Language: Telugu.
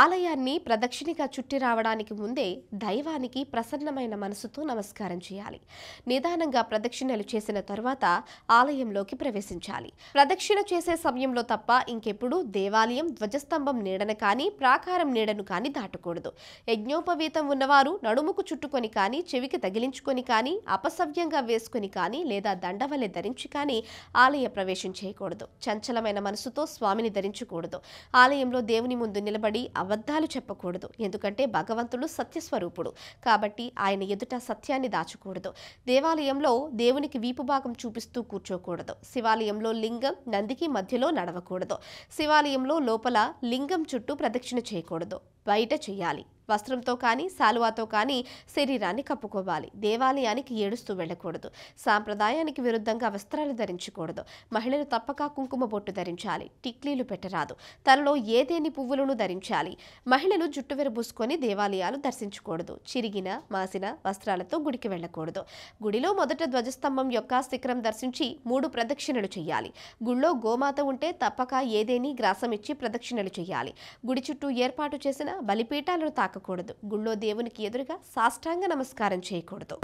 ఆలయాన్ని ప్రదక్షిణిగా చుట్టి రావడానికి ముందే దైవానికి ప్రసన్నమైన మనసుతో నమస్కారం చేయాలి నిదానంగా ప్రదక్షిణలు చేసిన తరువాత ఆలయంలోకి ప్రవేశించాలి ప్రదక్షిణ చేసే సమయంలో తప్ప ఇంకెప్పుడు దేవాలయం ధ్వజస్తంభం నీడను కానీ ప్రాకారం నీడను కానీ దాటకూడదు యజ్ఞోపవీతం ఉన్నవారు నడుముకు చుట్టుకొని కానీ చెవికి తగిలించుకొని కానీ అపసవ్యంగా వేసుకొని కానీ లేదా దండవలే ధరించి కానీ ఆలయ ప్రవేశం చేయకూడదు చంచలమైన మనసుతో స్వామిని ధరించకూడదు ఆలయంలో దేవుని ముందు నిలబడి అబద్ధాలు చెప్పకూడదు ఎందుకంటే భగవంతుడు సత్యస్వరూపుడు కాబట్టి ఆయన ఎదుట సత్యాన్ని దాచకూడదు దేవాలయంలో దేవునికి వీపు భాగం చూపిస్తూ కూర్చోకూడదు శివాలయంలో లింగం నందికి మధ్యలో నడవకూడదు శివాలయంలో లోపల లింగం చుట్టూ ప్రదక్షిణ చేయకూడదు బయట చేయాలి వస్త్రంతో కానీ శాలువాతో కానీ శరీరాన్ని కప్పుకోవాలి దేవాలయానికి ఏడుస్తూ వెళ్ళకూడదు సాంప్రదాయానికి విరుద్ధంగా వస్త్రాలు ధరించకూడదు మహిళలు తప్పక కుంకుమ బొట్టు ధరించాలి టిక్లీలు పెట్టరాదు తనలో ఏదేని పువ్వులను ధరించాలి మహిళలు జుట్టు విరబూసుకొని దేవాలయాలు దర్శించకూడదు చిరిగిన మాసిన వస్త్రాలతో గుడికి వెళ్ళకూడదు గుడిలో మొదట ధ్వజస్తంభం యొక్క శిఖరం దర్శించి మూడు ప్రదక్షిణలు చేయాలి గుళ్ళో గోమాత ఉంటే తప్పక ఏదేని గ్రాసం ఇచ్చి ప్రదక్షిణలు చేయాలి గుడి చుట్టూ ఏర్పాటు చేసిన బలిపీఠాలను తాక తాకకూడదు గుళ్ళో దేవునికి ఎదురుగా సాష్టాంగ నమస్కారం చేయకూడదు